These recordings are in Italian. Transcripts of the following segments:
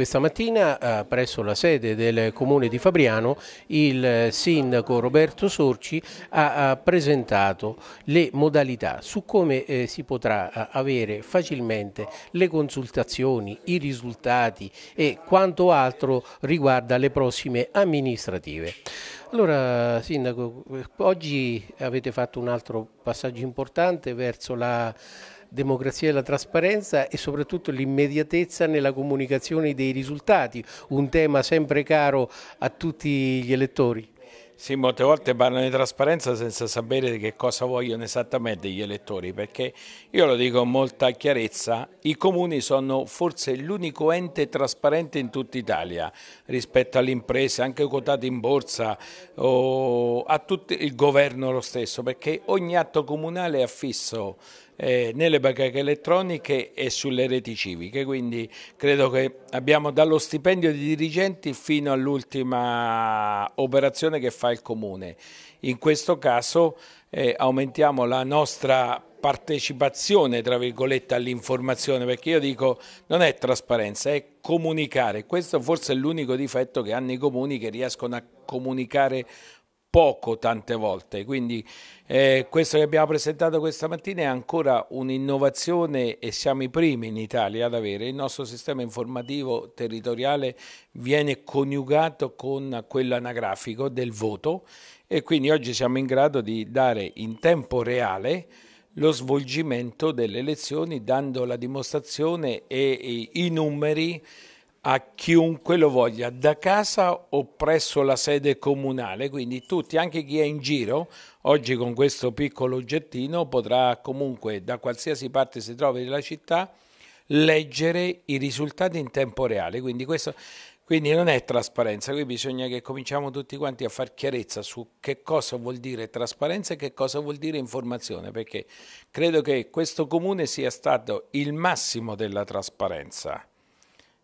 Questa mattina eh, presso la sede del comune di Fabriano il eh, sindaco Roberto Sorci ha, presentato le modalità su come eh, si potrà avere facilmente le consultazioni, i risultati e quanto altro riguarda le prossime amministrative. Allora, Sindaco, oggi avete fatto un altro passaggio importante verso la democrazia e la trasparenza e soprattutto l'immediatezza nella comunicazione dei risultati, un tema sempre caro a tutti gli elettori. Sì, molte volte parlano di trasparenza senza sapere che cosa vogliono esattamente gli elettori, perché io lo dico con molta chiarezza, i comuni sono forse l'unico ente trasparente in tutta Italia rispetto alle imprese, anche quotate in borsa, o a tutto il governo lo stesso, perché ogni atto comunale è affisso eh, nelle bacheche elettroniche e sulle reti civiche, quindi credo che abbiamo dallo stipendio di dirigenti fino all'ultima operazione che fa il comune. In questo caso eh, aumentiamo la nostra partecipazione tra virgolette all'informazione perché io dico non è trasparenza è comunicare questo forse è l'unico difetto che hanno i comuni che riescono a comunicare poco tante volte. Quindi eh, questo che abbiamo presentato questa mattina è ancora un'innovazione e siamo i primi in Italia ad avere. Il nostro sistema informativo territoriale viene coniugato con quello anagrafico del voto e quindi oggi siamo in grado di dare in tempo reale lo svolgimento delle elezioni dando la dimostrazione e, e i numeri a chiunque lo voglia da casa o presso la sede comunale, quindi tutti, anche chi è in giro, oggi con questo piccolo oggettino potrà comunque da qualsiasi parte si trovi della città leggere i risultati in tempo reale, quindi, questo, quindi non è trasparenza, qui bisogna che cominciamo tutti quanti a far chiarezza su che cosa vuol dire trasparenza e che cosa vuol dire informazione, perché credo che questo comune sia stato il massimo della trasparenza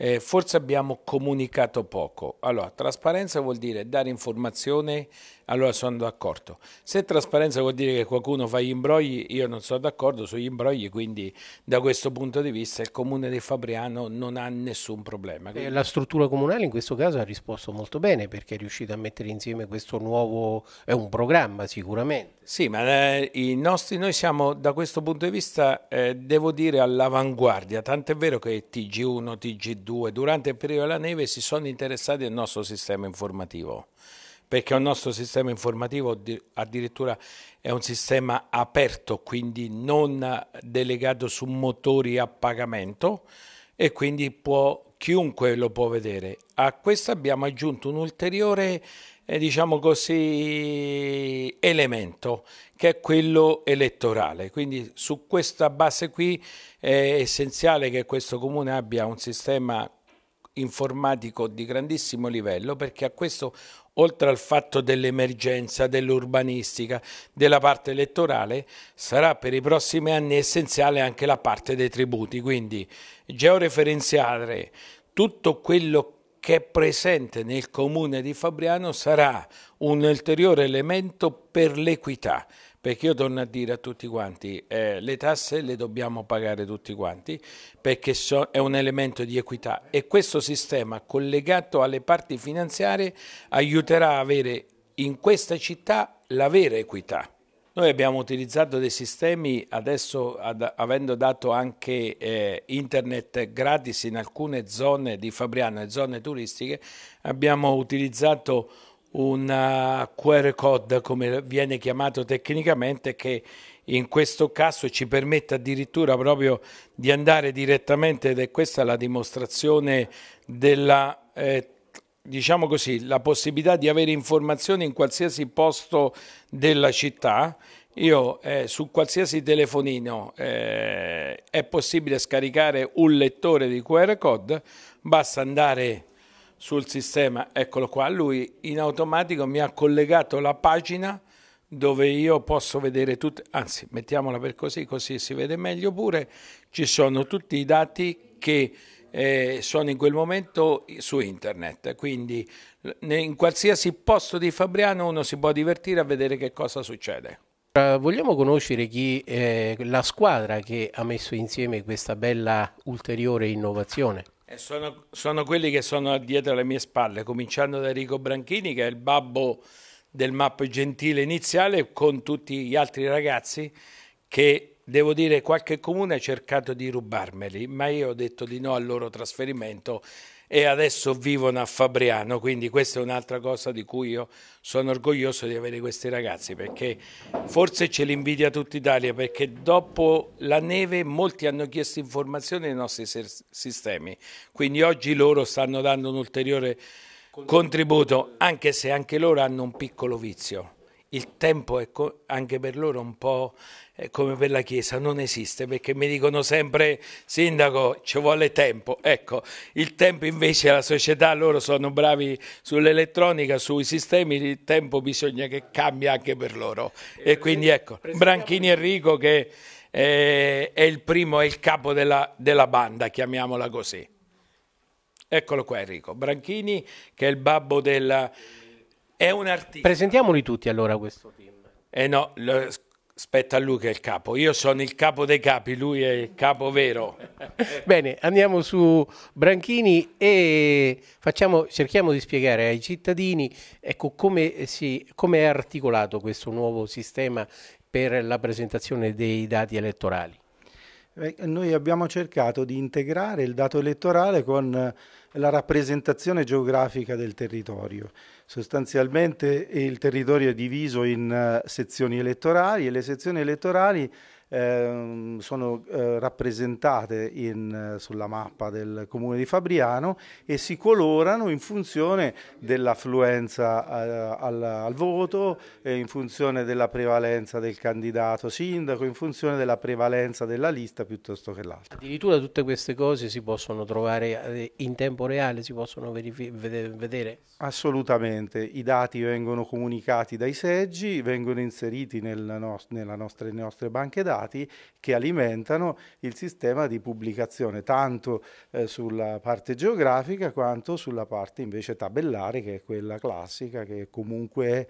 eh, forse abbiamo comunicato poco. Allora, trasparenza vuol dire dare informazione, allora sono d'accordo. Se trasparenza vuol dire che qualcuno fa gli imbrogli, io non sono d'accordo sugli imbrogli, quindi da questo punto di vista il comune di Fabriano non ha nessun problema. Eh, la struttura comunale in questo caso ha risposto molto bene perché è riuscita a mettere insieme questo nuovo, è un programma sicuramente. Sì, ma eh, nostri, noi siamo da questo punto di vista, eh, devo dire, all'avanguardia, tant'è vero che TG1, TG2, 2002, durante il periodo della neve, si sono interessati al nostro sistema informativo, perché il nostro sistema informativo addirittura è un sistema aperto, quindi non delegato su motori a pagamento e quindi può, chiunque lo può vedere. A questo abbiamo aggiunto un ulteriore eh, diciamo così, elemento che è quello elettorale. Quindi su questa base qui è essenziale che questo comune abbia un sistema informatico di grandissimo livello perché a questo oltre al fatto dell'emergenza, dell'urbanistica, della parte elettorale, sarà per i prossimi anni essenziale anche la parte dei tributi, quindi georeferenziare tutto quello che è presente nel comune di Fabriano sarà un ulteriore elemento per l'equità, perché io torno a dire a tutti quanti, eh, le tasse le dobbiamo pagare tutti quanti, perché so, è un elemento di equità e questo sistema collegato alle parti finanziarie aiuterà a avere in questa città la vera equità. Noi abbiamo utilizzato dei sistemi, adesso ad, avendo dato anche eh, internet gratis in alcune zone di Fabriano e zone turistiche, abbiamo utilizzato un eh, QR code, come viene chiamato tecnicamente, che in questo caso ci permette addirittura proprio di andare direttamente, ed è questa la dimostrazione della eh, diciamo così, la possibilità di avere informazioni in qualsiasi posto della città io eh, su qualsiasi telefonino eh, è possibile scaricare un lettore di QR code, basta andare sul sistema, eccolo qua, lui in automatico mi ha collegato la pagina dove io posso vedere tutte, anzi mettiamola per così, così si vede meglio pure, ci sono tutti i dati che eh, sono in quel momento su internet, quindi in qualsiasi posto di Fabriano uno si può divertire a vedere che cosa succede. Eh, vogliamo conoscere chi è eh, la squadra che ha messo insieme questa bella ulteriore innovazione? Eh, sono, sono, quelli che sono dietro le mie spalle, cominciando da Enrico Branchini che è il babbo del mappo gentile iniziale con tutti gli altri ragazzi che devo dire qualche comune ha cercato di rubarmeli, ma io ho detto di no al loro trasferimento e adesso vivono a Fabriano, quindi questa è un'altra cosa di cui io sono orgoglioso di avere questi ragazzi, perché forse ce l'invidia tutta Italia, perché dopo la neve molti hanno chiesto informazioni ai nostri sistemi, quindi oggi loro stanno dando un ulteriore contributo, anche se anche loro hanno un piccolo vizio il tempo è anche per loro un po' come per la Chiesa, non esiste perché mi dicono sempre sindaco ci vuole tempo, ecco il tempo invece la società, loro sono bravi sull'elettronica, sui sistemi, il tempo bisogna che cambia anche per loro e, eh, quindi ecco Branchini Enrico che è, eh, è il primo, è il capo della, della banda, chiamiamola così. Eccolo qua Enrico, Branchini che è il babbo della è un artista. Presentiamoli tutti allora questo team. Eh no, lo, aspetta a lui che è il capo. Io sono il capo dei capi, lui è il capo vero. Bene, andiamo su Branchini e facciamo, cerchiamo di spiegare ai cittadini ecco, come, si, come è articolato questo nuovo sistema per la presentazione dei dati elettorali. Eh, noi abbiamo cercato di integrare il dato elettorale con eh, la rappresentazione geografica del territorio. Sostanzialmente eh, il territorio è diviso in sezioni elettorali e le sezioni elettorali Ehm, sono eh, rappresentate in, eh, sulla mappa del comune di Fabriano e si colorano in funzione dell'affluenza eh, al, al, voto, eh, in funzione della prevalenza del candidato sindaco, in funzione della prevalenza della lista piuttosto che l'altra. Addirittura tutte queste cose si possono trovare eh, in tempo reale, si possono vedere? Assolutamente, i dati vengono comunicati dai seggi, vengono inseriti nel no nella nostre, nelle nostre banche dati dati che alimentano il sistema di pubblicazione, tanto eh, sulla parte geografica quanto sulla parte invece tabellare, che è quella classica, che comunque è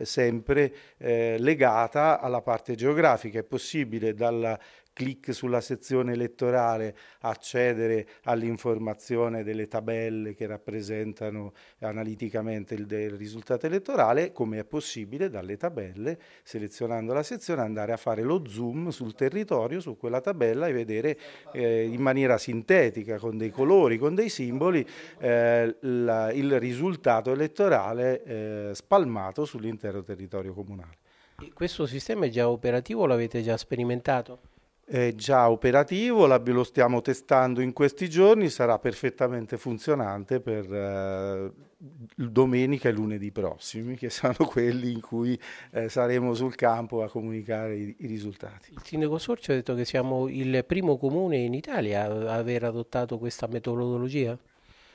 eh, sempre eh, legata alla parte geografica. È possibile dalla clic sulla sezione elettorale, accedere all'informazione delle tabelle che rappresentano analiticamente il, il, risultato elettorale, come è possibile dalle tabelle, selezionando la sezione, andare a fare lo zoom sul territorio, su quella tabella e vedere eh, in maniera sintetica, con dei colori, con dei simboli, eh, la, il risultato elettorale eh, spalmato sull'intero territorio comunale. Questo sistema è già operativo, o l'avete già sperimentato? eh, già operativo, lo stiamo testando in questi giorni, sarà perfettamente funzionante per eh, domenica e lunedì prossimi, che saranno quelli in cui eh, saremo sul campo a comunicare i, i risultati. Il sindaco Sorcio ha detto che siamo il primo comune in Italia a aver adottato questa metodologia?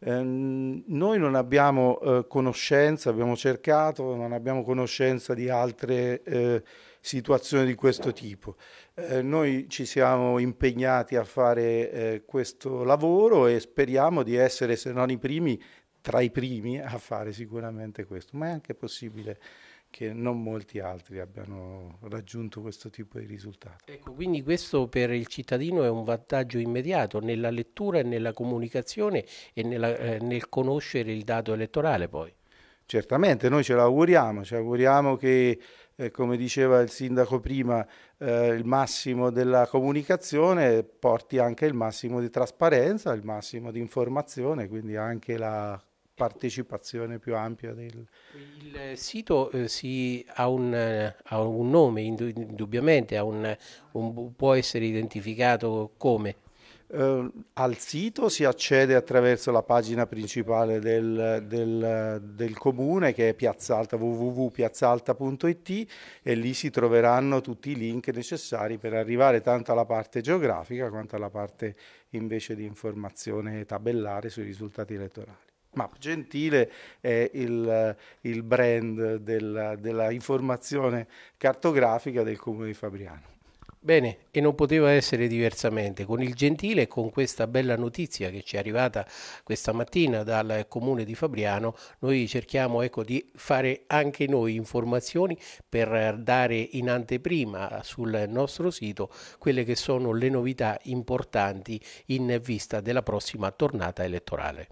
Eh, noi non abbiamo eh, conoscenza, abbiamo cercato, non abbiamo conoscenza di altre eh, situazioni di questo tipo. Eh, noi ci siamo impegnati a fare eh, questo lavoro e speriamo di essere, se non i primi, tra i primi a fare sicuramente questo, ma è anche possibile che non molti altri abbiano raggiunto questo tipo di risultato. Ecco, quindi questo per il cittadino è un vantaggio immediato nella lettura e nella comunicazione e nella, eh, nel conoscere il dato elettorale poi. Certamente, noi ce l'auguriamo, ci auguriamo che eh, come diceva il sindaco prima, eh, il massimo della comunicazione porti anche il massimo di trasparenza, il massimo di informazione, quindi anche la partecipazione più ampia del... Il sito eh, si, ha, un, eh, ha, un, nome, indubbiamente, un, un, può essere identificato come? Eh, al sito si accede attraverso la pagina principale del, del, del comune che è piazzalta www.piazzalta.it e lì si troveranno tutti i link necessari per arrivare tanto alla parte geografica quanto alla parte invece di informazione tabellare sui risultati elettorali. Ma Gentile è il, il brand del, della informazione cartografica del comune di Fabriano. Bene, e non poteva essere diversamente. Con il gentile e con questa bella notizia che ci è arrivata questa mattina dal comune di Fabriano, noi cerchiamo ecco, di fare anche noi informazioni per dare in anteprima sul nostro sito quelle che sono le novità importanti in vista della prossima tornata elettorale.